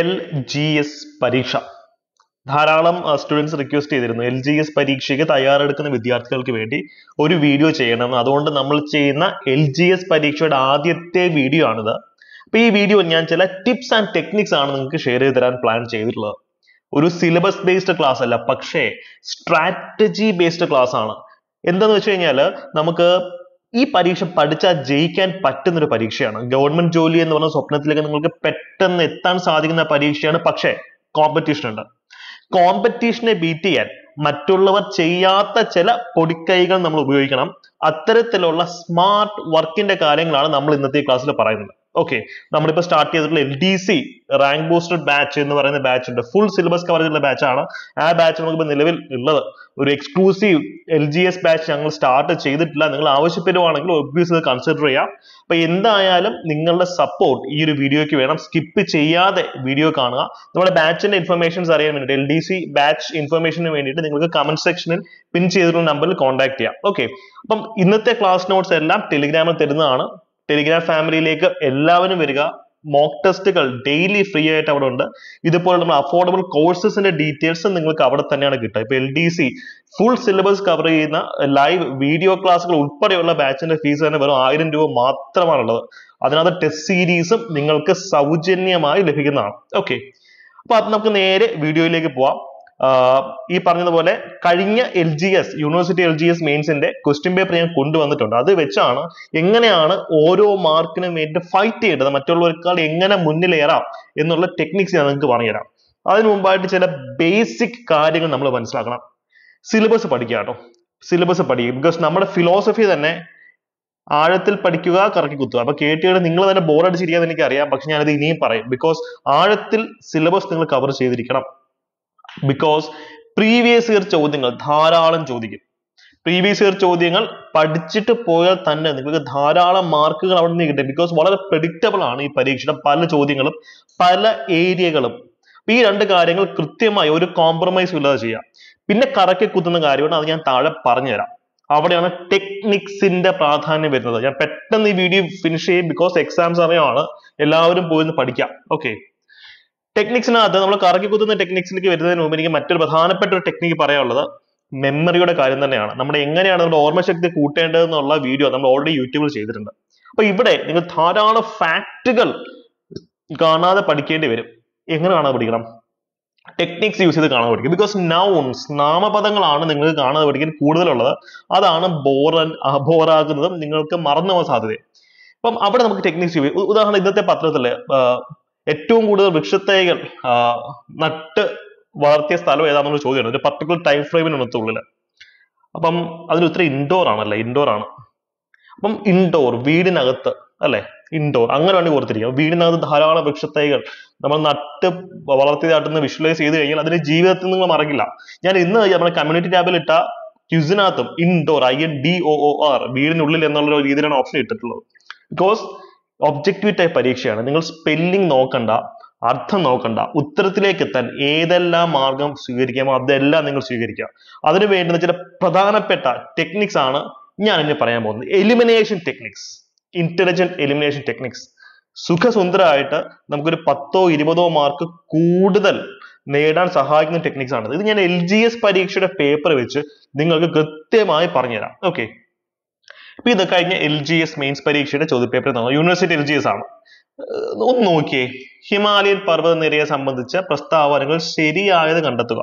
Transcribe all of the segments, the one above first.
L G S പരീക്ഷ ധാരാളം students request ചെയ്തിരുന്നു എൽ ജി എസ് പരീക്ഷയ്ക്ക് തയ്യാറെടുക്കുന്ന വിദ്യാർത്ഥികൾക്ക് വേണ്ടി ഒരു വീഡിയോ ചെയ്യണം അതുകൊണ്ട് നമ്മൾ ചെയ്യുന്ന എൽ ജി എസ് പരീക്ഷയുടെ ആദ്യത്തെ വീഡിയോ ആണിത് അപ്പൊ ഈ വീഡിയോ ഞാൻ ചില ടിപ്സ് ആൻഡ് ടെക്നിക്സ് ആണ് നിങ്ങൾക്ക് ഷെയർ ചെയ്ത് തരാൻ പ്ലാൻ ചെയ്തിട്ടുള്ളത് ഒരു സിലബസ് ബേസ്ഡ് ക്ലാസ് അല്ല പക്ഷേ സ്ട്രാറ്റജി ബേസ്ഡ് ക്ലാസ് ആണ് എന്താന്ന് വെച്ച് കഴിഞ്ഞാൽ നമുക്ക് ഈ പരീക്ഷ പഠിച്ചാൽ ജയിക്കാൻ പറ്റുന്ന ഒരു പരീക്ഷയാണ് ഗവൺമെന്റ് ജോലി എന്ന് പറഞ്ഞ സ്വപ്നത്തിലേക്ക് നിങ്ങൾക്ക് പെട്ടെന്ന് എത്താൻ സാധിക്കുന്ന പരീക്ഷയാണ് പക്ഷേ കോമ്പറ്റീഷൻ ഉണ്ട് കോമ്പറ്റീഷനെ ബീറ്റ് ചെയ്യാൻ മറ്റുള്ളവർ ചെയ്യാത്ത ചില പൊടിക്കൈകൾ നമ്മൾ ഉപയോഗിക്കണം അത്തരത്തിലുള്ള സ്മാർട്ട് വർക്കിന്റെ കാര്യങ്ങളാണ് നമ്മൾ ഇന്നത്തെ ക്ലാസ്സിൽ പറയുന്നത് ഓക്കെ നമ്മളിപ്പോ സ്റ്റാർട്ട് ചെയ്തിട്ടുള്ള L D C rank booster batch എന്ന് പറയുന്ന ബാച്ച് ഉണ്ട് ഫുൾ സിലബസ് കവർ ചെയ്തിട്ടുള്ള ബാച്ചാണ് ആ ബാച്ച് നമുക്കിപ്പോൾ നിലവിൽ ഉള്ളത് ഒരു exclusive L G S batch ഞങ്ങൾ സ്റ്റാർട്ട് ചെയ്തിട്ടില്ല നിങ്ങൾ ആവശ്യപ്പെടുവാണെങ്കിൽ ഒബ്വിയസ് കൺസിഡർ ചെയ്യാം അപ്പോൾ എന്തായാലും നിങ്ങളുടെ സപ്പോർട്ട് ഈ ഒരു വീഡിയോയ്ക്ക് വേണം സ്കിപ്പ് ചെയ്യാതെ വീഡിയോ കാണുക നമ്മുടെ ബാച്ചിന്റെ ഇൻഫർമേഷൻസ് അറിയാൻ വേണ്ടിയിട്ട് എൽ ഡി സി ബാച്ച് ഇൻഫർമേഷന് വേണ്ടിയിട്ട് നിങ്ങൾക്ക് കമന്റ് സെക്ഷനിൽ പിൻ ചെയ്തിട്ടുള്ള നമ്പറിൽ കോൺടാക്ട് ചെയ്യാം ഓക്കെ അപ്പം ഇന്നത്തെ ക്ലാസ് നോട്ട്സ് എല്ലാം ടെലിഗ്രാമിൽ തരുന്നതാണ് ടെലിഗ്രാം ഫാമിലിയിലേക്ക് എല്ലാവരും വരിക മോക്ക് ടെസ്റ്റുകൾ ഡെയിലി ഫ്രീ ആയിട്ട് അവിടെ ഉണ്ട് ഇതുപോലെ നമ്മൾ അഫോർഡബിൾ കോഴ്സസിന്റെ ഡീറ്റെയിൽസ് നിങ്ങൾക്ക് അവിടെ തന്നെയാണ് കിട്ടുക ഇപ്പൊ L D C full syllabus cover ചെയ്യുന്ന ലൈവ് വീഡിയോ ക്ലാസ്സുകൾ ഉൾപ്പെടെയുള്ള ബാച്ചിന്റെ ഫീസ് തന്നെ വെറും ആയിരം രൂപ മാത്രമാണുള്ളത് അതിനകത്ത് ടെസ്റ്റ് സീരീസും നിങ്ങൾക്ക് സൗജന്യമായി ലഭിക്കുന്നതാണ് ഓക്കെ അപ്പൊ അത് നമുക്ക് നേരെ വീഡിയോയിലേക്ക് പോവാം ഈ പറഞ്ഞതുപോലെ കഴിഞ്ഞ L G S university L G S മെയിൻസിന്റെ ക്വസ്റ്റ്യൻ പേപ്പർ ഞാൻ കൊണ്ടുവന്നിട്ടുണ്ട് അത് വെച്ചാണ് എങ്ങനെയാണ് ഓരോ മാർക്കിനും വേണ്ടി ഫൈറ്റ് ചെയ്യേണ്ടത് മറ്റുള്ളവരെക്കാൾ എങ്ങനെ മുന്നിലേറാം എന്നുള്ള ടെക്നിക്സ് ഞാൻ നിങ്ങൾക്ക് പറഞ്ഞുതരാം അതിനു മുമ്പായിട്ട് ചില ബേസിക് കാര്യങ്ങൾ നമ്മൾ മനസ്സിലാക്കണം സിലബസ് പഠിക്കുക കേട്ടോ സിലബസ് പഠിക്കുക ബിക്കോസ് നമ്മുടെ ഫിലോസഫി തന്നെ ആഴത്തിൽ പഠിക്കുക കറക്കി കുത്തുക അപ്പൊ കേട്ടിയുടെ നിങ്ങൾ തന്നെ ബോർഡ് അടിച്ചിരിക്കാന്ന് എനിക്കറിയാം പക്ഷെ ഞാനത് ഇനിയും പറയും ബിക്കോസ് ആഴത്തിൽ സിലബസ് നിങ്ങൾ കവർ ചെയ്തിരിക്കണം ബിക്കോസ് പ്രീവിയസ് ഇയർ ചോദ്യങ്ങൾ ധാരാളം ചോദിക്കും പ്രീവിയസ് ഇയർ ചോദ്യങ്ങൾ പഠിച്ചിട്ട് പോയാൽ തന്നെ നിങ്ങൾക്ക് ധാരാളം മാർക്കുകൾ അവിടെ നിന്ന് കിട്ടും ബിക്കോസ് വളരെ പ്രെഡിക്റ്റബിൾ ആണ് ഈ പരീക്ഷയുടെ പല ചോദ്യങ്ങളും പല ഏരിയകളും ഈ രണ്ട് കാര്യങ്ങൾ കൃത്യമായി ഒരു കോംപ്രമൈസും ഇല്ലാതെ ചെയ്യാം പിന്നെ കറക്കി കുത്തുന്ന കാര്യമാണ് അത് ഞാൻ താഴെ പറഞ്ഞുതരാം അവിടെയാണ് ടെക്നിക്സിന്റെ പ്രാധാന്യം വരുന്നത് ഞാൻ പെട്ടെന്ന് ഈ വീഡിയോ ഫിനിഷ് ചെയ്യും ബിക്കോസ് എക്സാം സമയമാണ് എല്ലാവരും പോയി പഠിക്കാം ഓക്കെ ടെക്നിക്സിനകത്ത് നമ്മൾ കറക്കി കുത്തുന്ന ടെക്നിക്സിലേക്ക് വരുന്നതിന് മുമ്പ് എനിക്ക് മറ്റൊരു പ്രധാനപ്പെട്ട ഒരു ടെക്നിക്ക് പറയാനുള്ളത് മെമ്മറിയുടെ കാര്യം തന്നെയാണ് നമ്മൾ എങ്ങനെയാണ് നമ്മുടെ ഓർമ്മശക്തി കൂട്ടേണ്ടതെന്നുള്ള വീഡിയോ നമ്മൾ ഓൾറെഡി യൂട്യൂബിൽ ചെയ്തിട്ടുണ്ട് അപ്പൊ ഇവിടെ നിങ്ങൾ ധാരാളം ഫാക്റ്റുകൾ കാണാതെ പഠിക്കേണ്ടി വരും എങ്ങനെ കാണാതെ പഠിക്കണം ടെക്നിക്സ് യൂസ് ചെയ്ത് കാണാതെ പഠിക്കും ബിക്കോസ് നൗൺസ് നാമപദങ്ങളാണ് നിങ്ങൾക്ക് കാണാതെ പഠിക്കാൻ കൂടുതലുള്ളത് അതാണ് ബോറൻ ബോറാകുന്നതും നിങ്ങൾക്ക് മറന്നു പോകാൻ സാധ്യത അപ്പം അവിടെ നമുക്ക് ടെക്നിക്സ് ഉദാഹരണം ഇന്നത്തെ പത്രത്തില് ഏറ്റവും കൂടുതൽ വൃക്ഷത്തൈകൾ നട്ട് വളർത്തിയ സ്ഥലം ഏതാണെന്നുള്ള ചോദ്യമാണ് ഒരു പർട്ടിക്കുലർ ടൈം ഫ്രെയിമിനുള്ളിൽ അപ്പം അതിന് ഉത്തരം ഇൻഡോർ ആണല്ലേ ഇൻഡോർ ആണ് അപ്പം ഇൻഡോർ വീടിനകത്ത് അല്ലേ ഇൻഡോർ അങ്ങനെ വേണ്ടി ഓർത്തിരിക്കുക വീടിനകത്ത് ധാരാളം വൃക്ഷത്തൈകൾ നമ്മൾ നട്ട് വളർത്തിയതായിട്ടൊന്ന് വിഷ്വലൈസ് ചെയ്തു കഴിഞ്ഞാൽ അതിന്റെ ജീവിതത്തിൽ നിങ്ങൾ മറക്കില്ല ഞാൻ ഇന്ന് നമ്മുടെ കമ്മ്യൂണിറ്റി tab ഇട്ട quiz Indore I i n d o o r വീടിനുള്ളിൽ എന്നുള്ള രീതിയിലാണ് ഓപ്ഷൻ ഇട്ടിട്ടുള്ളത് ബിക്കോസ് ഒബ്ജക്റ്റീവ് ടൈപ്പ് പരീക്ഷയാണ് നിങ്ങൾ സ്പെല്ലിംഗ് നോക്കണ്ട അർത്ഥം നോക്കണ്ട ഉത്തരത്തിലേക്ക് എത്താൻ ഏതെല്ലാം മാർഗം സ്വീകരിക്കാമോ അതെല്ലാം നിങ്ങൾ സ്വീകരിക്കുക അതിനു വേണ്ടുന്ന ചില പ്രധാനപ്പെട്ട ടെക്നിക്സ് ആണ് ഞാൻ ഇനി പറയാൻ പോകുന്നത് elimination techniques intelligent elimination techniques സുഖസുന്ദരമായിട്ട് നമുക്കൊരു പത്തോ ഇരുപതോ മാർക്ക് കൂടുതൽ നേടാൻ സഹായിക്കുന്ന ടെക്നിക്സ് ആണ് ഇത് ഞാൻ എൽ ജി എസ് പരീക്ഷയുടെ പേപ്പർ വെച്ച് നിങ്ങൾക്ക് കൃത്യമായി പറഞ്ഞുതരാം ഓക്കെ ഇപ്പൊ ഇത് കഴിഞ്ഞ എൽ ജി എസ് മെയിൻസ് പരീക്ഷയുടെ ചോദ്യപേപ്പർ തന്നു യൂണിവേഴ്സിറ്റി എൽ ജി എസ് ആണ് ഒന്ന് നോക്കിയേ ഹിമാലയൻ നിരയെ സംബന്ധിച്ച പ്രസ്താവനകൾ ശരിയായത് കണ്ടെത്തുക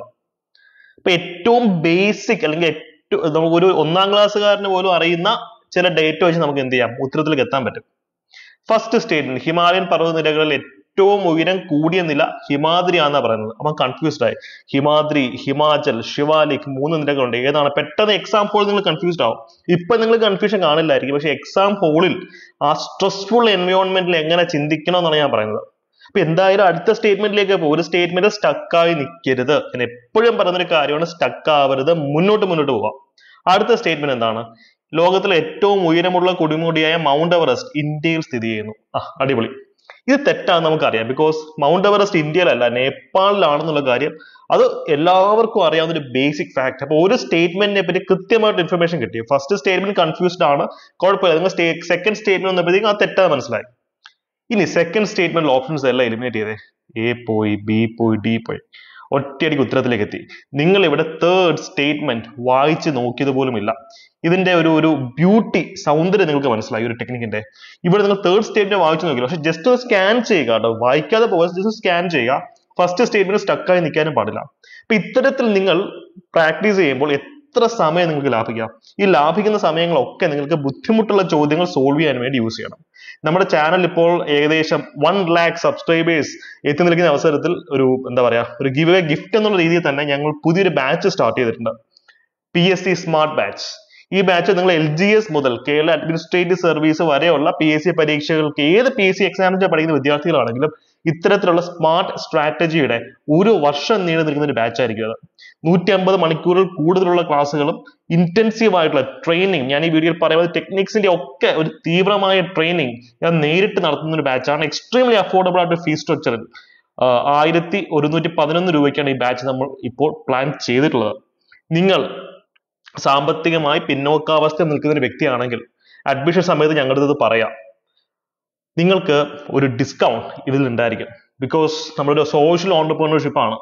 അപ്പൊ ഏറ്റവും ബേസിക് അല്ലെങ്കിൽ ഏറ്റവും നമുക്ക് ഒരു ഒന്നാം ക്ലാസ്സുകാരന് പോലും അറിയുന്ന ചില ഡേറ്റ് വെച്ച് നമുക്ക് എന്ത് ചെയ്യാം ഉത്തരത്തിലേക്ക് എത്താൻ പറ്റും ഫസ്റ്റ് സ്റ്റേറ്റ്മെന്റ് ഹിമാലയൻ നിരകളിൽ ഏറ്റവും ഉയരം കൂടിയ നില ഹിമാദ്രി ആണെന്നാ പറയുന്നത് അപ്പം കൺഫ്യൂസ്ഡ് ആയി ഹിമാദ്രി ഹിമാചൽ ശിവാലിക് മൂന്ന് നിലകളുണ്ട് ഏതാണ് പെട്ടെന്ന് എക്സാം ഹോളിൽ നിങ്ങൾ കൺഫ്യൂസ്ഡ് ആവും ഇപ്പൊ നിങ്ങൾ കൺഫ്യൂഷൻ കാണില്ലായിരിക്കും പക്ഷെ എക്സാം ഹോളിൽ ആ സ്ട്രെസ്ഫുൾ എൻവയോൺമെന്റിൽ എങ്ങനെ ചിന്തിക്കണം എന്നാണ് ഞാൻ പറയുന്നത് അപ്പൊ എന്തായാലും അടുത്ത സ്റ്റേറ്റ്മെന്റിലേക്ക് പോകും ഒരു സ്റ്റേറ്റ്മെന്റ് സ്റ്റക്കായി നിൽക്കരുത് ഞാൻ എപ്പോഴും പറയുന്നൊരു കാര്യമാണ് സ്റ്റക്ക് ആവരുത് മുന്നോട്ട് മുന്നോട്ട് പോവാം അടുത്ത സ്റ്റേറ്റ്മെന്റ് എന്താണ് ലോകത്തിലെ ഏറ്റവും ഉയരമുള്ള കൊടുമുടിയായ മൗണ്ട് എവറസ്റ്റ് ഇന്ത്യയിൽ സ്ഥിതി ചെയ്യുന്നു ആ അടിപൊളി ഇത് തെറ്റാണെന്ന് നമുക്കറിയാം ബിക്കോസ് മൗണ്ട് എവറസ്റ്റ് ഇന്ത്യയിലല്ല നേപ്പാളിലാണെന്നുള്ള കാര്യം അത് എല്ലാവർക്കും അറിയാവുന്ന ഒരു ബേസിക് ഫാക്ട് അപ്പൊ ഒരു സ്റ്റേറ്റ്മെന്റിനെ പറ്റി കൃത്യമായിട്ട് ഇൻഫർമേഷൻ കിട്ടി ഫസ്റ്റ് സ്റ്റേറ്റ്മെന്റ് കൺഫ്യൂസ്ഡ് ആണ് കുഴപ്പമില്ല നിങ്ങൾ സെക്കൻഡ് സ്റ്റേറ്റ്മെന്റ് വന്നപ്പോഴത്തേക്കും ആ തെറ്റാ മനസ്സിലായി ഇനി സെക്കൻഡ് സ്റ്റേറ്റ്മെന്റിൽ ഓപ്ഷൻസ് എല്ലാം എലിമിനേറ്റ് ചെയ്തേ എ പോയി ബി പോയി ഡി പോയി ഒറ്റയടിക്ക് ഉത്തരത്തിലേക്ക് എത്തി നിങ്ങൾ ഇവിടെ തേർഡ് സ്റ്റേറ്റ്മെന്റ് വായിച്ച് നോക്കിയത് പോലും ഇല്ല ഇതിന്റെ ഒരു ഒരു ബ്യൂട്ടി സൗന്ദര്യം നിങ്ങൾക്ക് മനസ്സിലായി ഒരു ടെക്നിക്കിന്റെ ഇവിടെ നിങ്ങൾ തേർഡ് സ്റ്റേറ്റ്മെന്റ് വായിച്ചു നോക്കില്ല പക്ഷെ ജസ്റ്റ് സ്കാൻ ചെയ്യുക കേട്ടോ വായിക്കാതെ പോകാതെ ജസ്റ്റ് സ്കാൻ ചെയ്യുക ഫസ്റ്റ് സ്റ്റേറ്റ്മെന്റ് സ്റ്റക്കായി നിൽക്കാനും പാടില്ല അപ്പൊ ഇത്തരത്തിൽ നിങ്ങൾ പ്രാക്ടീസ് ചെയ്യുമ്പോൾ എത്ര സമയം നിങ്ങൾക്ക് ലാഭിക്കാം ഈ ലാഭിക്കുന്ന സമയങ്ങളൊക്കെ നിങ്ങൾക്ക് ബുദ്ധിമുട്ടുള്ള ചോദ്യങ്ങൾ സോൾവ് ചെയ്യാൻ വേണ്ടി യൂസ് ചെയ്യണം നമ്മുടെ ചാനൽ ഇപ്പോൾ ഏകദേശം വൺ ലാക്ക് സബ്സ്ക്രൈബേഴ്സ് എത്തി നിൽക്കുന്ന അവസരത്തിൽ ഒരു എന്താ പറയാ ഒരു ഗിവ് എ ഗിഫ്റ്റ് എന്നുള്ള രീതിയിൽ തന്നെ ഞങ്ങൾ പുതിയൊരു ബാച്ച് സ്റ്റാർട്ട് ചെയ്തിട്ടുണ്ട് P S C smart batch ഈ ബാച്ച് നിങ്ങൾ എൽ ജി എസ് മുതൽ കേരള അഡ്മിനിസ്ട്രേറ്റീവ് സർവീസ് വരെയുള്ള പി എസ് സി പരീക്ഷകൾക്ക് ഏത് പി എസ് സി എക്സാമിന് പഠിക്കുന്ന വിദ്യാർത്ഥികളാണെങ്കിലും ഇത്തരത്തിലുള്ള സ്മാർട്ട് സ്ട്രാറ്റജിയുടെ ഒരു വർഷം നീണ്ടു നിൽക്കുന്ന ഒരു ബാച്ച് ആയിരിക്കും അത് നൂറ്റി അമ്പത് മണിക്കൂറിൽ കൂടുതലുള്ള ക്ലാസ്സുകളും ഇന്റൻസീവ് ആയിട്ടുള്ള ട്രെയിനിങ് ഞാൻ ഈ വീഡിയോയിൽ പറയുന്നത് ടെക്നിക്സിന്റെ ഒക്കെ ഒരു തീവ്രമായ ട്രെയിനിങ് ഞാൻ നേരിട്ട് നടത്തുന്ന ഒരു ബാച്ചാണ് എക്സ്ട്രീംലി അഫോർഡബിൾ ആയിട്ട് ഫീസ് സ്ട്രക്ചറിൽ ആയിരത്തി ഒരുന്നൂറ്റി പതിനൊന്ന് രൂപയ്ക്കാണ് ഈ ബാച്ച് നമ്മൾ ഇപ്പോൾ പ്ലാൻ ചെയ്തിട്ടുള്ളത് നിങ്ങൾ സാമ്പത്തികമായി പിന്നോക്കാവസ്ഥ നിൽക്കുന്ന ഒരു വ്യക്തിയാണെങ്കിൽ അഡ്മിഷൻ സമയത്ത് ഞങ്ങളുടെ ഇത് പറയാം നിങ്ങൾക്ക് ഒരു ഡിസ്കൗണ്ട് ഇതിൽ ഉണ്ടായിരിക്കും ബിക്കോസ് നമ്മളൊരു സോഷ്യൽ ഓണ്ടർപ്രണർഷിപ്പ് ആണ്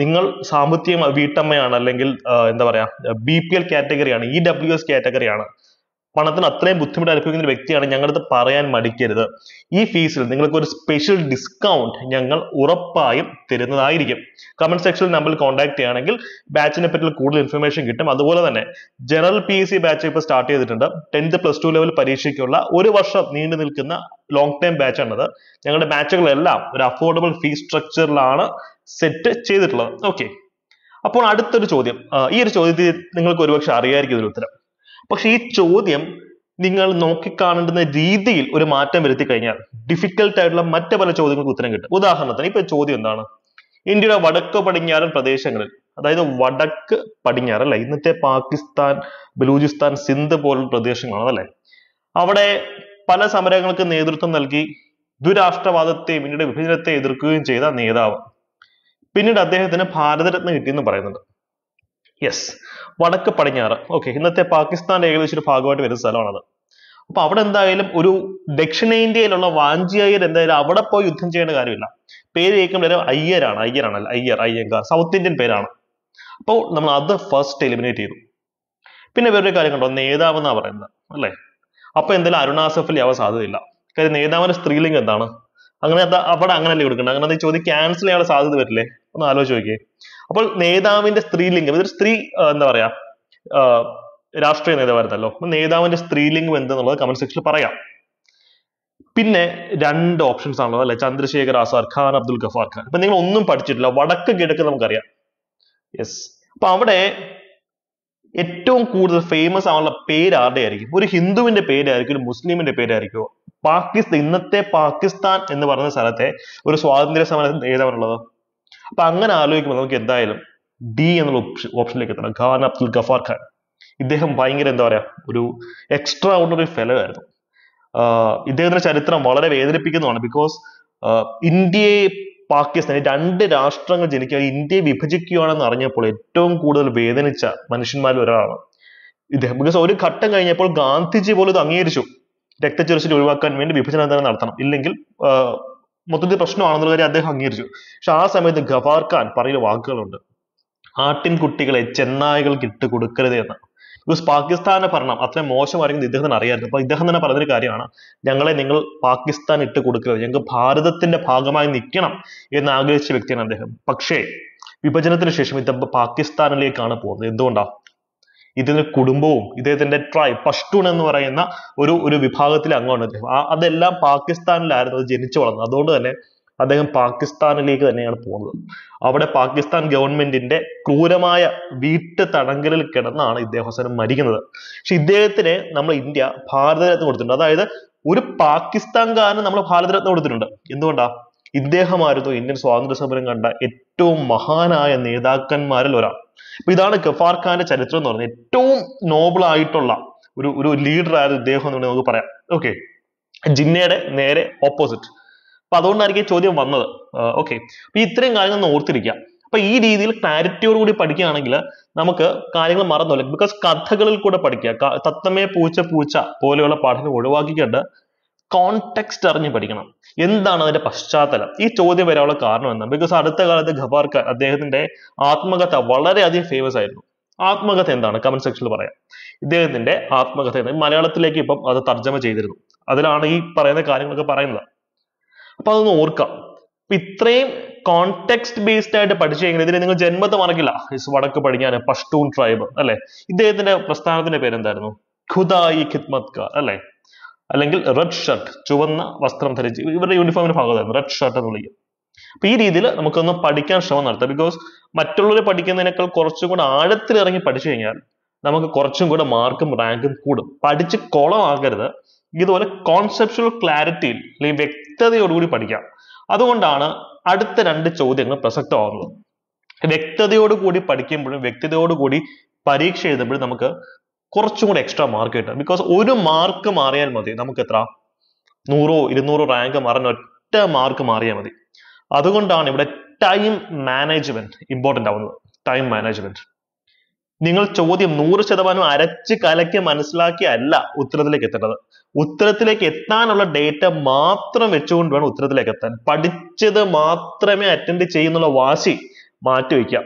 നിങ്ങൾ സാമ്പത്തികമായി വീട്ടമ്മയാണ് അല്ലെങ്കിൽ എന്താ പറയാ ബി പി എൽ കാറ്റഗറിയാണ് ഇ ഡബ്ല്യു എസ് കാറ്റഗറിയാണ് പണത്തിന് അത്രയും ബുദ്ധിമുട്ട് അനുഭവിക്കുന്ന ഒരു വ്യക്തിയാണ് ഞങ്ങളടുത്ത് പറയാൻ മടിക്കരുത് ഈ ഫീസിൽ നിങ്ങൾക്ക് ഒരു സ്പെഷ്യൽ ഡിസ്കൗണ്ട് ഞങ്ങൾ ഉറപ്പായും തരുന്നതായിരിക്കും കമന്റ് സെക്ഷനിൽ നമ്മൾ കോൺടാക്ട് ചെയ്യുകയാണെങ്കിൽ ബാച്ചിനെ പറ്റിയുള്ള കൂടുതൽ ഇൻഫർമേഷൻ കിട്ടും അതുപോലെ തന്നെ general P S C batch ഇപ്പോൾ സ്റ്റാർട്ട് ചെയ്തിട്ടുണ്ട് ടെൻത്ത് പ്ലസ് ടു ലെവൽ പരീക്ഷയ്ക്കുള്ള ഒരു വർഷം നീണ്ടു നിൽക്കുന്ന ലോങ് ടൈം ബാച്ചാണത് ഞങ്ങളുടെ ബാച്ചുകളെല്ലാം ഒരു അഫോർഡബിൾ ഫീ സ്ട്രക്ചറിലാണ് സെറ്റ് ചെയ്തിട്ടുള്ളത് ഓക്കെ അപ്പോൾ അടുത്തൊരു ചോദ്യം ഈ ഒരു ചോദ്യത്തിൽ നിങ്ങൾക്ക് ഒരുപക്ഷെ അറിയായിരിക്കും ഒരു ഉത്തരം പക്ഷേ ഈ ചോദ്യം നിങ്ങൾ നോക്കിക്കാണേണ്ടുന്ന രീതിയിൽ ഒരു മാറ്റം വരുത്തി കഴിഞ്ഞാൽ difficult ആയിട്ടുള്ള മറ്റ് പല ചോദ്യങ്ങൾക്ക് ഉത്തരം കിട്ടും ഉദാഹരണത്തിന് ഇപ്പൊ ചോദ്യം എന്താണ് ഇന്ത്യയുടെ വടക്ക് പടിഞ്ഞാറൻ പ്രദേശങ്ങളിൽ അതായത് വടക്ക് പടിഞ്ഞാറ് അല്ലെ ഇന്നത്തെ പാകിസ്ഥാൻ ബലൂചിസ്ഥാൻ സിന്ധ് പോലുള്ള പ്രദേശങ്ങളാണ് അല്ലെ അവിടെ പല സമരങ്ങൾക്ക് നേതൃത്വം നൽകി ദുരാഷ്ട്രവാദത്തെയും ഇന്ത്യയുടെ വിഭജനത്തെ എതിർക്കുകയും ചെയ്ത നേതാവ് പിന്നീട് അദ്ദേഹത്തിന് ഭാരതരത്ന കിട്ടിയെന്ന് പറയുന്നുണ്ട് yes വടക്ക് പടിഞ്ഞാറ് ഓക്കെ ഇന്നത്തെ പാകിസ്ഥാൻ ഏകദേശം ഒരു ഭാഗമായിട്ട് വരുന്ന സ്ഥലമാണത് അപ്പൊ അവിടെ എന്തായാലും ഒരു ദക്ഷിണേന്ത്യയിലുള്ള വാഞ്ചിയായർ എന്തായാലും അവിടെ പോയി യുദ്ധം ചെയ്യേണ്ട കാര്യമില്ല പേര് കേൾക്കുമ്പോൾ അയ്യരാണ് അയ്യരാണ് അയ്യർ അയ്യങ്കാർ സൗത്ത് ഇന്ത്യൻ പേരാണ് അപ്പോൾ നമ്മൾ അത് ഫസ്റ്റ് എലിമിനേറ്റ് ചെയ്തു പിന്നെ വേറൊരു കാര്യം കണ്ടോ നേതാവ് എന്നാ പറയുന്നത് അല്ലേ അപ്പൊ എന്തായാലും അരുണാസഫലി ആവാൻ സാധ്യതയില്ല കാര്യം നേതാവിന്റെ സ്ത്രീലിംഗം എന്താണ് അങ്ങനെ അവിടെ അങ്ങനല്ലേ കൊടുക്കണ്ടേ അങ്ങനെ ചോദ്യം ക്യാൻസൽ ചെയ്യാനുള്ള സാധ്യത വരില്ലേ ഒന്ന് ആലോചിച്ച് നോക്കിയേ അപ്പോൾ നേതാവിന്റെ സ്ത്രീലിംഗം ഇതൊരു സ്ത്രീ എന്താ പറയാ രാഷ്ട്രീയ നേതാവായിരുന്നല്ലോ അപ്പോൾ സ്ത്രീലിംഗം എന്തെന്നുള്ളത് കമന്റ് സെക്ഷനിൽ പറയാം പിന്നെ രണ്ട് ഓപ്ഷൻസ് ആണുള്ളത് അല്ലേ ചന്ദ്രശേഖർ ആസാദ് ഖാൻ അബ്ദുൽ ഗഫാർ ഖാൻ ഇപ്പൊ നിങ്ങൾ ഒന്നും പഠിച്ചിട്ടില്ല വടക്ക് കിഴക്ക് നമുക്കറിയാം യെസ് അപ്പൊ അവിടെ ഏറ്റവും കൂടുതൽ ഫേമസ് ആവാനുള്ള പേര് ആരുടെ ആയിരിക്കും ഒരു ഹിന്ദുവിന്റെ പേരായിരിക്കും ഒരു മുസ്ലിമിന്റെ പേരായിരിക്കുമോ പാകിസ്ഥാൻ ഇന്നത്തെ പാകിസ്ഥാൻ എന്ന് പറയുന്ന സ്ഥലത്തെ ഒരു സ്വാതന്ത്ര്യ സമരം ഏതാണുള്ളത് അപ്പൊ അങ്ങനെ ആലോചിക്കുമ്പോൾ നമുക്ക് എന്തായാലും ഡി എന്നുള്ള ഓപ്ഷൻ ഓപ്ഷനിലേക്ക് എത്തണം ഖാൻ അബ്ദുൽ ഗഫാർ ഖാൻ ഇദ്ദേഹം ഭയങ്കര എന്താ പറയാ ഒരു എക്സ്ട്രാ ഓർഡിനറി ഫെലോ ആയിരുന്നു ഇദ്ദേഹത്തിന്റെ ചരിത്രം വളരെ വേദനിപ്പിക്കുന്നതാണ് ബിക്കോസ് ഇന്ത്യയെ പാകിസ്ഥാൻ രണ്ട് രാഷ്ട്രങ്ങൾ ജനിക്കുക ഇന്ത്യയെ വിഭജിക്കുകയാണെന്ന് അറിഞ്ഞപ്പോൾ ഏറ്റവും കൂടുതൽ വേദനിച്ച മനുഷ്യന്മാരിൽ ഒരാളാണ് ഇദ്ദേഹം ബിക്കോസ് ഒരു ഘട്ടം കഴിഞ്ഞപ്പോൾ ഗാന്ധിജി പോലും ഇത് അംഗീകരിച്ചു രക്തച്ചൊരിച്ചിൽ ഒഴിവാക്കാൻ വേണ്ടി വിഭജനാന്തരം നടത്തണം ഇല്ലെങ്കിൽ മൊത്തത്തിൽ പ്രശ്നമാണെന്നുള്ള കാര്യം അദ്ദേഹം അംഗീകരിച്ചു പക്ഷെ ആ സമയത്ത് ഗവാർ ഖാൻ പറയുന്ന വാക്കുകളുണ്ട് ആട്ടിൻ കുട്ടികളെ ചെന്നായകൾക്ക് ഇട്ട് കൊടുക്കരുത് എന്ന് ബിക്കോസ് പാകിസ്ഥാന്റെ ഭരണം അത്ര മോശമായിരിക്കും ഇദ്ദേഹത്തിന് അറിയായിരുന്നു അപ്പൊ ഇദ്ദേഹം തന്നെ പറഞ്ഞൊരു കാര്യമാണ് ഞങ്ങളെ നിങ്ങൾ പാകിസ്ഥാൻ ഇട്ട് കൊടുക്കരുത് ഞങ്ങൾക്ക് ഭാരതത്തിന്റെ ഭാഗമായി നിൽക്കണം എന്ന് ആഗ്രഹിച്ച വ്യക്തിയാണ് അദ്ദേഹം പക്ഷേ വിഭജനത്തിന് ശേഷം ഇത് പാകിസ്ഥാനിലേക്കാണ് പോകുന്നത് എന്തുകൊണ്ടാ ഇതിന് കുടുംബവും ഇദ്ദേഹത്തിന്റെ ട്രൈ പഷ്ടൂൺ എന്ന് പറയുന്ന ഒരു ഒരു വിഭാഗത്തിലെ അംഗമാണ് അദ്ദേഹം അതെല്ലാം പാകിസ്ഥാനിലായിരുന്നു ജനിച്ചു വളർന്നത് അതുകൊണ്ട് തന്നെ അദ്ദേഹം പാകിസ്ഥാനിലേക്ക് തന്നെയാണ് പോകുന്നത് അവിടെ പാകിസ്ഥാൻ ഗവൺമെന്റിന്റെ ക്രൂരമായ വീട്ടു തടങ്കലിൽ കിടന്നാണ് ഇദ്ദേഹം അവസാനം മരിക്കുന്നത് പക്ഷെ ഇദ്ദേഹത്തിന് നമ്മൾ ഇന്ത്യ ഭാരതരത്ന കൊടുത്തിട്ടുണ്ട് അതായത് ഒരു പാകിസ്ഥാൻകാരന് നമ്മൾ ഭാരതരത്ന കൊടുത്തിട്ടുണ്ട് എന്തുകൊണ്ടാ ഇദ്ദേഹമായിരുന്നു ഇന്ത്യൻ സ്വാതന്ത്ര്യ സമരം കണ്ട ഏറ്റവും മഹാനായ നേതാക്കന്മാരിൽ ഒരാൾ അപ്പൊ ഇതാണ് ഗഫാർ ഖാന്റെ ചരിത്രം എന്ന് പറഞ്ഞാൽ ഏറ്റവും നോബിൾ ആയിട്ടുള്ള ഒരു ഒരു leader ആയിരുന്നു ഇദ്ദേഹം എന്ന് നമുക്ക് പറയാം okay ജിന്നയുടെ നേരെ opposite അപ്പൊ അതുകൊണ്ടായിരിക്കും ഈ ചോദ്യം വന്നത് ആഹ് okay അപ്പൊ ഇത്രയും കാര്യങ്ങൾ ഒന്ന് ഓർത്തിരിക്കുക അപ്പൊ ഈ രീതിയിൽ clarity യോട് കൂടി പഠിക്കുകയാണെങ്കിൽ നമുക്ക് കാര്യങ്ങൾ മറന്നു ബിക്കോസ് because കഥകളിൽ കൂടെ പഠിക്കുക ക പൂച്ച പൂച്ച പോലെയുള്ള പാഠങ്ങൾ ഒഴിവാക്കിക്കൊണ്ട് കോണ്ടെക്സ്റ്റ് അറിഞ്ഞ് പഠിക്കണം എന്താണ് അതിന്റെ പശ്ചാത്തലം ഈ ചോദ്യം വരാനുള്ള കാരണം എന്താ ബിക്കോസ് അടുത്ത കാലത്ത് ഖബാർക്കർ അദ്ദേഹത്തിന്റെ ആത്മകഥ വളരെയധികം ഫേമസ് ആയിരുന്നു ആത്മകഥ എന്താണ് കമന്റ് സെക്ഷനിൽ പറയാം ഇദ്ദേഹത്തിന്റെ ആത്മകഥ എന്ന് മലയാളത്തിലേക്ക് ഇപ്പം അത് തർജ്ജമ ചെയ്തിരുന്നു അതിലാണ് ഈ പറയുന്ന കാര്യങ്ങളൊക്കെ പറയുന്നത് അപ്പൊ അതൊന്ന് ഓർക്കാം അപ്പൊ ഇത്രയും കോണ്ടെക്സ്റ്റ് ബേസ്ഡ് ആയിട്ട് പഠിച്ചു കഴിഞ്ഞാൽ ഇതിനെ നിങ്ങൾ ജന്മത്ത് മറക്കില്ല വടക്ക് പടിഞ്ഞാറ് പഷ്ടൂൺ ട്രൈബ് അല്ലെ ഇദ്ദേഹത്തിന്റെ പ്രസ്ഥാനത്തിന്റെ പേരെന്തായിരുന്നു ഖുദായി ഖിദ്മത്കാർ അല്ലെ അല്ലെങ്കിൽ റെഡ് ഷർട്ട് ചുവന്ന വസ്ത്രം ധരിച്ച് ഇവരുടെ യൂണിഫോമിന്റെ ഭാഗമായിരുന്നു റെഡ് ഷർട്ട് എന്ന് വിളിക്കും അപ്പൊ ഈ രീതിയിൽ നമുക്കൊന്ന് പഠിക്കാൻ ശ്രമം നടത്താം ബിക്കോസ് മറ്റുള്ളവരെ പഠിക്കുന്നതിനേക്കാൾ കുറച്ചും കൂടെ ആഴത്തിൽ ഇറങ്ങി പഠിച്ചു കഴിഞ്ഞാൽ നമുക്ക് കുറച്ചും കൂടെ മാർക്കും റാങ്കും കൂടും പഠിച്ച് കുളമാകരുത് ഇതുപോലെ കോൺസെപ്ച്വൽ ക്ലാരിറ്റിയിൽ അല്ലെങ്കിൽ വ്യക്തതയോടുകൂടി പഠിക്കാം അതുകൊണ്ടാണ് അടുത്ത രണ്ട് ചോദ്യങ്ങൾ പ്രസക്തമാകുന്നത് വ്യക്തതയോടുകൂടി പഠിക്കുമ്പോഴും വ്യക്തതയോടുകൂടി പരീക്ഷ എഴുതുമ്പോഴും നമുക്ക് കുറച്ചും കൂടെ എക്സ്ട്രാ മാർക്ക് കിട്ടും ബിക്കോസ് ഒരു മാർക്ക് മാറിയാൽ മതി നമുക്ക് എത്ര നൂറോ ഇരുന്നൂറോ റാങ്ക് മാറാൻ ഒറ്റ മാർക്ക് മാറിയാൽ മതി അതുകൊണ്ടാണ് ഇവിടെ ടൈം മാനേജ്മെന്റ് ഇമ്പോർട്ടൻ്റ് ആവുന്നത് ടൈം മാനേജ്മെന്റ് നിങ്ങൾ ചോദ്യം നൂറ് ശതമാനം അരച്ച് കലക്കി മനസ്സിലാക്കി അല്ല ഉത്തരത്തിലേക്ക് എത്തേണ്ടത് ഉത്തരത്തിലേക്ക് എത്താനുള്ള ഡേറ്റ മാത്രം വെച്ചുകൊണ്ട് വേണം ഉത്തരത്തിലേക്ക് എത്താൻ പഠിച്ചത് മാത്രമേ അറ്റൻഡ് ചെയ്യുന്നുള്ള വാശി മാറ്റിവെക്കുക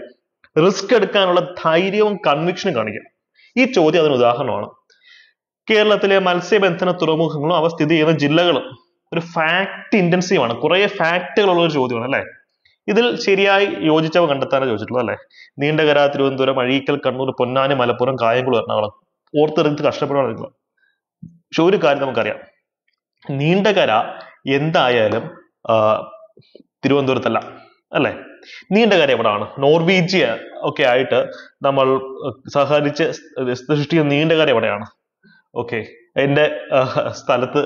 റിസ്ക് എടുക്കാനുള്ള ധൈര്യവും കൺവിക്ഷനും കാണിക്കുക ഈ ചോദ്യം അതിന് ഉദാഹരണമാണ് കേരളത്തിലെ മത്സ്യബന്ധന തുറമുഖങ്ങളും അവ സ്ഥിതി ചെയ്യുന്ന ജില്ലകളും ഒരു ഫാക്ട് ഇൻറ്റൻസീവ് ആണ് കുറേ ഫാക്റ്റുകളുള്ള ഒരു ചോദ്യമാണ് അല്ലേ ഇതിൽ ശരിയായി യോജിച്ചവ കണ്ടെത്താനാണ് ചോദിച്ചിട്ടുള്ളത് അല്ലേ നീണ്ടകര തിരുവനന്തപുരം അഴീക്കൽ കണ്ണൂർ പൊന്നാനി മലപ്പുറം കായംകുളം എറണാകുളം ഓർത്തെടുത്ത് കഷ്ടപ്പെടാനുള്ള പക്ഷെ ഒരു കാര്യം നമുക്കറിയാം നീണ്ടകര എന്തായാലും തിരുവനന്തപുരത്തല്ല അല്ലേ നീണ്ട കാര്യം എവിടെയാണ് നോർവീജിയ ഒക്കെ ആയിട്ട് നമ്മൾ സഹകരിച്ച് സൃഷ്ടിക്കുന്ന നീണ്ട കാര്യം എവിടെയാണ് ഓക്കെ എന്റെ സ്ഥലത്ത്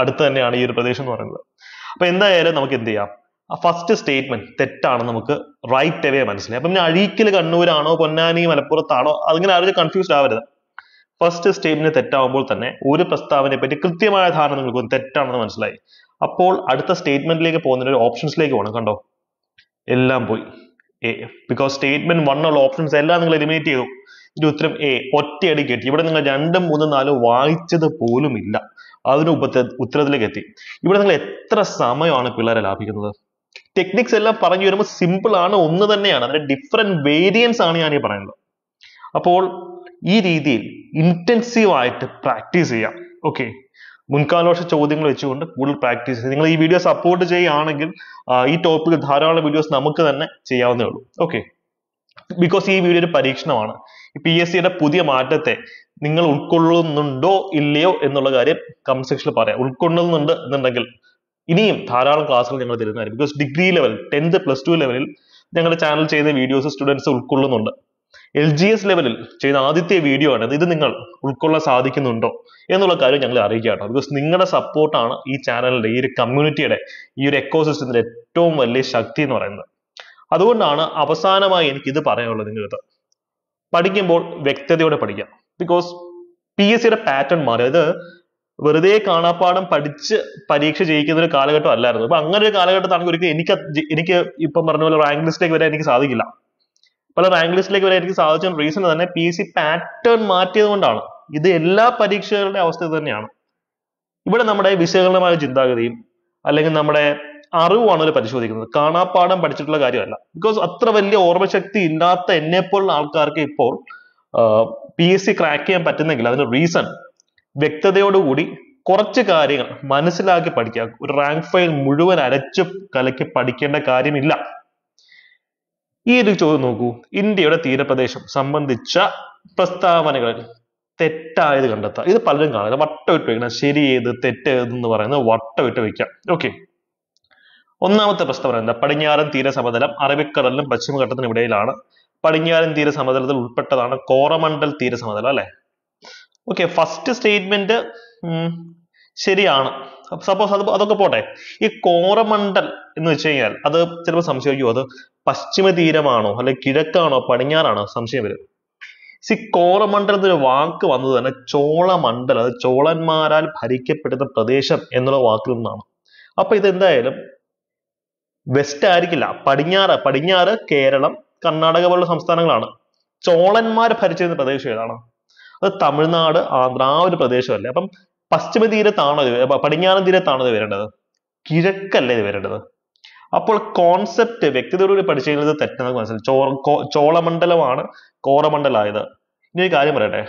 അടുത്ത് തന്നെയാണ് ഈ ഒരു പ്രദേശം എന്ന് പറയുന്നത് അപ്പൊ എന്തായാലും നമുക്ക് എന്ത് ചെയ്യാം ആ ഫസ്റ്റ് സ്റ്റേറ്റ്മെന്റ് തെറ്റാണ് നമുക്ക് റൈറ്റ് അവേ മനസ്സിലായി അപ്പം ഇനി അഴീക്കൽ കണ്ണൂരാണോ പൊന്നാനി മലപ്പുറത്താണോ അതിങ്ങനെ ആരും കൺഫ്യൂസ്ഡ് ആവരുത് ഫസ്റ്റ് സ്റ്റേറ്റ്മെന്റ് തെറ്റാവുമ്പോൾ തന്നെ ഒരു പ്രസ്താവനയെ പറ്റി കൃത്യമായ ധാരണ നിങ്ങൾക്ക് തെറ്റാണെന്ന് മനസ്സിലായി അപ്പോൾ അടുത്ത സ്റ്റേറ്റ്മെന്റിലേക്ക് പോകുന്നതിന് ഒരു ഓപ്ഷൻസിലേക്ക് പോകണം കണ്ടോ എല്ലാം പോയി എ ബിക്കോസ് സ്റ്റേറ്റ്മെന്റ് വൺ ഉള്ള ഓപ്ഷൻസ് എല്ലാം നിങ്ങൾ എലിമിനേറ്റ് ചെയ്തു ഇതിന്റെ ഉത്തരം എ ഒറ്റയടി കിട്ടി ഇവിടെ നിങ്ങൾ രണ്ടും മൂന്നും നാലും വായിച്ചത് പോലും ഇല്ല അതിന് ഉപ ഉത്തരത്തിലേക്ക് എത്തി ഇവിടെ നിങ്ങൾ എത്ര സമയമാണ് പിള്ളേരെ ലാഭിക്കുന്നത് ടെക്നിക്സ് എല്ലാം പറഞ്ഞു വരുമ്പോൾ സിമ്പിൾ ആണ് ഒന്ന് തന്നെയാണ് അതിന്റെ ഡിഫറെന്റ് വേരിയൻസ് ആണ് ഞാൻ ഈ പറയുന്നത് അപ്പോൾ ഈ രീതിയിൽ ഇൻറ്റൻസീവ് ആയിട്ട് പ്രാക്ടീസ് ചെയ്യാം ഓക്കെ മുൻകാലോഷ ചോദ്യങ്ങൾ വെച്ചുകൊണ്ട് കൂടുതൽ പ്രാക്ടീസ് നിങ്ങൾ ഈ വീഡിയോ സപ്പോർട്ട് ചെയ്യുകയാണെങ്കിൽ ഈ ടോപ്പിക്ക് ധാരാളം വീഡിയോസ് നമുക്ക് തന്നെ ചെയ്യാവുന്നേ ഉള്ളൂ ഓക്കെ ബിക്കോസ് ഈ വീഡിയോ ഒരു പരീക്ഷണമാണ് പി എസ് സിയുടെ പുതിയ മാറ്റത്തെ നിങ്ങൾ ഉൾക്കൊള്ളുന്നുണ്ടോ ഇല്ലയോ എന്നുള്ള കാര്യം കമന്റ് സെക്ഷനിൽ പറയാം ഉൾക്കൊള്ളുന്നുണ്ട് എന്നുണ്ടെങ്കിൽ ഇനിയും ധാരാളം ക്ലാസ്സുകൾ ഞങ്ങൾ തരുന്നതായിരിക്കും because degree level tenth plus two ലെവലിൽ ഞങ്ങളുടെ ചാനൽ ചെയ്ത വീഡിയോസ് സ്റ്റുഡൻസ് ഉൾക്കൊള്ളുന്നുണ്ട് എൽ ജി എസ് ലെവലിൽ ചെയ്ത ആദ്യത്തെ വീഡിയോ ആണ് ഇത് നിങ്ങൾ ഉൾക്കൊള്ളാൻ സാധിക്കുന്നുണ്ടോ എന്നുള്ള കാര്യം ഞങ്ങളെ അറിയിക്കുക കേട്ടോ ബിക്കോസ് നിങ്ങളുടെ സപ്പോർട്ടാണ് ഈ ചാനലിന്റെ ഈ ഒരു കമ്മ്യൂണിറ്റിയുടെ ഈ ഒരു എക്കോസിസ്റ്റത്തിന്റെ ഏറ്റവും വലിയ ശക്തി എന്ന് പറയുന്നത് അതുകൊണ്ടാണ് അവസാനമായി എനിക്ക് ഇത് പറയാനുള്ളത് നിങ്ങളുടെ പഠിക്കുമ്പോൾ വ്യക്തതയോടെ പഠിക്കാം ബിക്കോസ് പി എസ് സിയുടെ പാറ്റേൺ മാറി അത് വെറുതെ കാണാപ്പാടം പഠിച്ച് പരീക്ഷ ജയിക്കുന്ന ഒരു കാലഘട്ടം അല്ലായിരുന്നു അപ്പൊ അങ്ങനെ ഒരു കാലഘട്ടത്താണെങ്കിൽ ഒരിക്കലും എനിക്ക് എനിക്ക് ഇപ്പം പറഞ്ഞ പോലെ റാങ്ക് ലിസ്റ്റിലേക്ക് വരാൻ എനിക്ക് സാധിക്കില്ല പല റാങ്ക് ലിസ്റ്റിലേക്ക് വരായിരിക്കും സാധിച്ചതിന് റീസൺ തന്നെ പി സി പാറ്റേൺ മാറ്റിയത് കൊണ്ടാണ് ഇത് എല്ലാ പരീക്ഷകളുടെ അവസ്ഥ തന്നെയാണ് ഇവിടെ നമ്മുടെ വിശകലനമായ ചിന്താഗതിയും അല്ലെങ്കിൽ നമ്മുടെ അറിവാണ് അവർ പരിശോധിക്കുന്നത് കാണാപ്പാടം പഠിച്ചിട്ടുള്ള കാര്യമല്ല ബിക്കോസ് അത്ര വലിയ ഓർമ്മശക്തി ഇല്ലാത്ത എന്നെപ്പോലുള്ള ആൾക്കാർക്ക് ഇപ്പോൾ പി എസ് സി ക്രാക്ക് ചെയ്യാൻ പറ്റുന്നെങ്കിൽ അതിന് റീസൺ വ്യക്തതയോടുകൂടി കുറച്ച് കാര്യങ്ങൾ മനസ്സിലാക്കി പഠിക്കുക ഒരു റാങ്ക് ഫയൽ മുഴുവൻ അരച്ച് കലക്കി പഠിക്കേണ്ട കാര്യമില്ല ഈ ഒരു ചോദ്യം നോക്കൂ ഇന്ത്യയുടെ തീരപ്രദേശം സംബന്ധിച്ച പ്രസ്താവനകൾ തെറ്റായത് കണ്ടെത്താം ഇത് പലരും കാണില്ല വട്ടമിട്ട് വെക്കണം ശരി ഏത് തെറ്റ് ഏത് എന്ന് പറയുന്നത് വട്ടമിട്ട് വെക്കാം ഓക്കെ ഒന്നാമത്തെ പ്രസ്താവന എന്താ പടിഞ്ഞാറൻ തീര സമതലം അറബിക്കടലിനും പശ്ചിമഘട്ടത്തിനും ഇടയിലാണ് പടിഞ്ഞാറൻ തീര സമതലത്തിൽ ഉൾപ്പെട്ടതാണ് കോറമണ്ടൽ തീര സമതലം അല്ലെ ഓക്കെ ഫസ്റ്റ് സ്റ്റേറ്റ്മെന്റ് ശരിയാണ് സപ്പോസ് അത് അതൊക്കെ പോട്ടെ ഈ കോറമണ്ടൽ എന്ന് വെച്ച് കഴിഞ്ഞാൽ അത് ചിലപ്പോൾ സംശയിക്കുമോ അത് പശ്ചിമ തീരമാണോ അല്ലെ കിഴക്കാണോ പടിഞ്ഞാറാണോ സംശയം വരും സി കോറമണ്ഡൽ എന്നൊരു വാക്ക് വന്നത് തന്നെ ചോളമണ്ഡലം അതായത് ചോളന്മാരാൽ ഭരിക്കപ്പെടുന്ന പ്രദേശം എന്നുള്ള വാക്കിൽ നിന്നാണ് അപ്പൊ ഇത് എന്തായാലും വെസ്റ്റ് ആയിരിക്കില്ല പടിഞ്ഞാറ് പടിഞ്ഞാറ് കേരളം കർണാടക പോലുള്ള സംസ്ഥാനങ്ങളാണ് ചോളന്മാർ ഭരിച്ചിരുന്ന പ്രദേശം ഏതാണ് അത് തമിഴ്നാട് ആന്ധ്ര ആ ഒരു പ്രദേശമല്ലേ അപ്പം പശ്ചിമ തീരത്താണോ ഇത് പടിഞ്ഞാറൻ തീരത്താണോ ഇത് വരേണ്ടത് കിഴക്കല്ല ഇത് വരേണ്ടത് അപ്പോൾ കോൺസെപ്റ്റ് വ്യക്തതയോടുകൂടി പഠിച്ചു കഴിഞ്ഞാൽ തെറ്റ് നമുക്ക് മനസ്സിലായി ചോളമണ്ഡലമാണ് കോറമണ്ഡലം ഇനി ഒരു കാര്യം പറയട്ടെ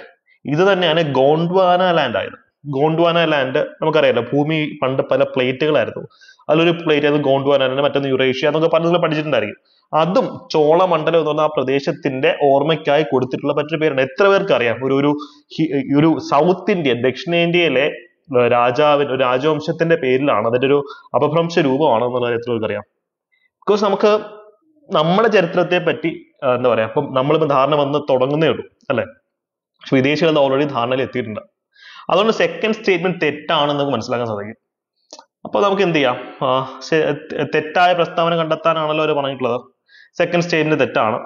ഇത് തന്നെയാണ് ഗോണ്ട്വാന ലാൻഡ് ആയത് ഗോണ്ട്വാന ലാൻഡ് നമുക്കറിയാലോ ഭൂമി പണ്ട് പല പ്ലേറ്റുകളായിരുന്നു അതിലൊരു പ്ലേറ്റ് ആയിരുന്നു ഗോണ്ട്വാന ലാൻഡ് മറ്റൊന്ന് യുറേഷ്യ എന്നൊക്കെ പലതിലും പഠിച്ചിട്ടുണ്ടായിരിക്കും അതും ചോളമണ്ഡലം എന്ന് പറഞ്ഞ ആ പ്രദേശത്തിന്റെ ഓർമ്മയ്ക്കായി കൊടുത്തിട്ടുള്ള മറ്റൊരു പേരാണ് എത്ര പേർക്ക് അറിയാം ഒരു ഒരു ഒരു സൗത്ത് ഇന്ത്യൻ ദക്ഷിണേന്ത്യയിലെ രാജാവിന് ഒരു രാജവംശത്തിന്റെ പേരിലാണ് അതിന്റെ ഒരു അപഭ്രംശ രൂപമാണ് എന്നുള്ളത് എത്ര പേർക്ക് അറിയാം ബിക്കോസ് നമുക്ക് നമ്മുടെ ചരിത്രത്തെ പറ്റി എന്താ പറയാ അപ്പം നമ്മളിപ്പോൾ ധാരണ വന്ന് തുടങ്ങുന്നേ ഉള്ളൂ അല്ലെ വിദേശികൾ ഓൾറെഡി ധാരണയിൽ എത്തിയിട്ടുണ്ട് അതുകൊണ്ട് സെക്കൻഡ് സ്റ്റേറ്റ്മെന്റ് തെറ്റാണെന്ന് നമുക്ക് മനസ്സിലാക്കാൻ സാധിക്കും അപ്പോൾ നമുക്ക് എന്ത് ചെയ്യാം തെറ്റായ പ്രസ്താവന കണ്ടെത്താനാണല്ലോ അവർ പറഞ്ഞിട്ടുള്ളത് സെക്കൻഡ് സ്റ്റേറ്റ്മെന്റ് തെറ്റാണ്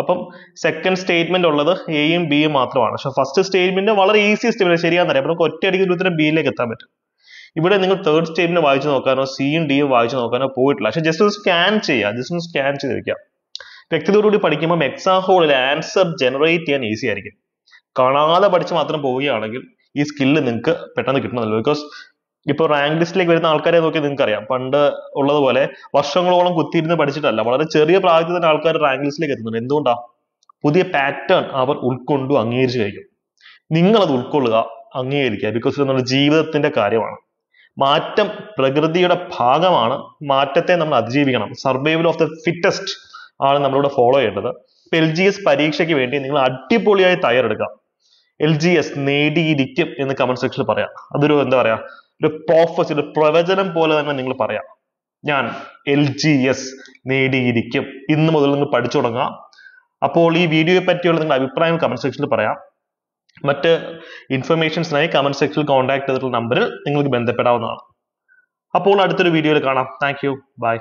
അപ്പം സെക്കൻഡ് സ്റ്റേറ്റ്മെന്റ് ഉള്ളത് എയും ബിയും മാത്രമാണ് പക്ഷെ ഫസ്റ്റ് സ്റ്റേറ്റ്മെന്റ് വളരെ ഈസി സ്റ്റേറ്റ്മെന്റ് ശരിയാണെന്ന് അറിയാം നമുക്ക് ഒറ്റയടിക്ക് ഉത്തരം ബിയിലേക്ക് എത്താൻ പറ്റും ഇവിടെ നിങ്ങൾ തേർഡ് സ്റ്റേറ്റ്മെന്റ് വായിച്ചു നോക്കാനോ സിയും ഡിയും വായിച്ചു നോക്കാനോ പോയിട്ടില്ല പക്ഷെ ജസ്റ്റ് ഒന്ന് സ്കാൻ ചെയ്യാം ജസ്റ്റ് ഒന്ന് സ്കാൻ ചെയ്ത് വെക്കാം കൂടി പഠിക്കുമ്പോൾ എക്സാം ഹോളിൽ ആൻസർ ജനറേറ്റ് ചെയ്യാൻ ഈസി ആയിരിക്കും കാണാതെ പഠിച്ച് മാത്രം പോവുകയാണെങ്കിൽ ഈ സ്കില്ല് നിങ്ങൾക്ക് പെട്ടെന്ന് കിട്ടണമെന്നില്ല ബിക്കോസ് ഇപ്പോൾ റാങ്ക് ലിസ്റ്റിലേക്ക് വരുന്ന ആൾക്കാരെ നോക്കി നിങ്ങൾക്ക് അറിയാം പണ്ട് ഉള്ളതുപോലെ വർഷങ്ങളോളം കുത്തിയിരുന്ന് പഠിച്ചിട്ടല്ല വളരെ ചെറിയ പ്രായത്തിൽ തന്നെ ആൾക്കാർ റാങ്ക് ലിസ്റ്റിലേക്ക് എത്തുന്നുണ്ട് എന്തുകൊണ്ടാ പുതിയ പാറ്റേൺ അവർ ഉൾക്കൊണ്ടു അംഗീകരിച്ചു കഴിക്കും നിങ്ങളത് ഉൾക്കൊള്ളുക അംഗീകരിക്കുക ബിക്കോസ് ഇത് നമ്മുടെ ജീവിതത്തിന്റെ കാര്യമാണ് മാറ്റം പ്രകൃതിയുടെ ഭാഗമാണ് മാറ്റത്തെ നമ്മൾ അതിജീവിക്കണം സർവൈവൽ ഓഫ് ദ ഫിറ്റസ്റ്റ് ആണ് നമ്മളിവിടെ ഫോളോ ചെയ്യേണ്ടത് എൽ പരീക്ഷയ്ക്ക് വേണ്ടി നിങ്ങൾ അടിപൊളിയായി തയ്യാറെടുക്കുക എൽ ജി എസ് നേടിയിരിക്കും എന്ന് കമന്റ് സെക്ഷനിൽ പറയാം അതൊരു എന്താ പറയാ ഒരു പ്രോഫസ് ഒരു പ്രവചനം പോലെ തന്നെ നിങ്ങൾ പറയാം ഞാൻ എൽ ജി എസ് നേടിയിരിക്കും ഇന്ന് മുതൽ നിങ്ങൾ പഠിച്ചു തുടങ്ങുക അപ്പോൾ ഈ വീഡിയോയെ പറ്റിയുള്ള നിങ്ങളുടെ അഭിപ്രായം കമന്റ് സെക്ഷനിൽ പറയാം മറ്റ് ഇൻഫർമേഷൻസിനായി കമന്റ് സെക്ഷനിൽ കോൺടാക്ട് ചെയ്തിട്ടുള്ള നമ്പറിൽ നിങ്ങൾക്ക് ബന്ധപ്പെടാവുന്നതാണ് അപ്പോൾ അടുത്തൊരു വീഡിയോയിൽ കാണാം താങ്ക് യു ബൈ